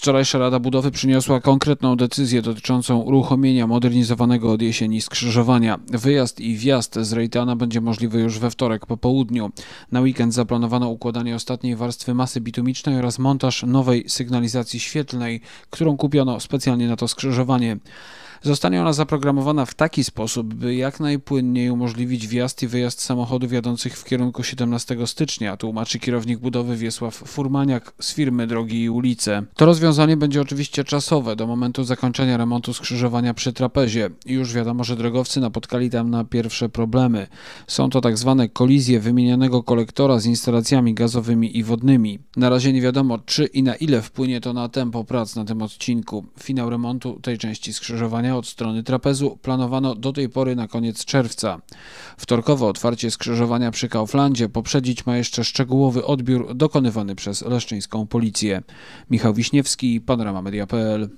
Wczorajsza Rada Budowy przyniosła konkretną decyzję dotyczącą uruchomienia modernizowanego od jesieni skrzyżowania. Wyjazd i wjazd z Rejtana będzie możliwy już we wtorek po południu. Na weekend zaplanowano układanie ostatniej warstwy masy bitumicznej oraz montaż nowej sygnalizacji świetlnej, którą kupiono specjalnie na to skrzyżowanie. Zostanie ona zaprogramowana w taki sposób, by jak najpłynniej umożliwić wjazd i wyjazd samochodów jadących w kierunku 17 stycznia, tłumaczy kierownik budowy Wiesław Furmaniak z firmy Drogi i Ulice. To rozwiązanie będzie oczywiście czasowe do momentu zakończenia remontu skrzyżowania przy trapezie. Już wiadomo, że drogowcy napotkali tam na pierwsze problemy. Są to tak zwane kolizje wymienianego kolektora z instalacjami gazowymi i wodnymi. Na razie nie wiadomo, czy i na ile wpłynie to na tempo prac na tym odcinku. Finał remontu tej części skrzyżowania Zmiany od strony trapezu planowano do tej pory na koniec czerwca. Wtorkowe otwarcie skrzyżowania przy Kauflandzie poprzedzić ma jeszcze szczegółowy odbiór dokonywany przez leszczyńską policję. Michał Wiśniewski, Panorama Media.pl